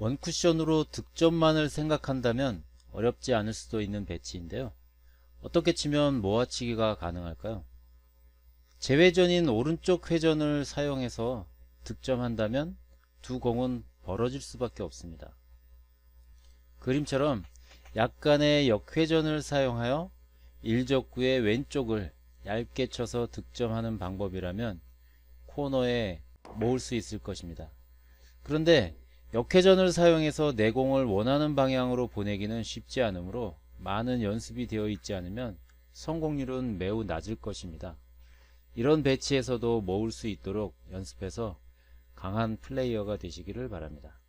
원쿠션으로 득점만을 생각한다면 어렵지 않을 수도 있는 배치인데요. 어떻게 치면 모아치기가 가능할까요? 제회전인 오른쪽 회전을 사용해서 득점한다면 두 공은 벌어질 수밖에 없습니다. 그림처럼 약간의 역회전을 사용하여 일적구의 왼쪽을 얇게 쳐서 득점하는 방법이라면 코너에 모을 수 있을 것입니다. 그런데 역회전을 사용해서 내공을 원하는 방향으로 보내기는 쉽지 않으므로 많은 연습이 되어 있지 않으면 성공률은 매우 낮을 것입니다. 이런 배치에서도 모을 수 있도록 연습해서 강한 플레이어가 되시기를 바랍니다.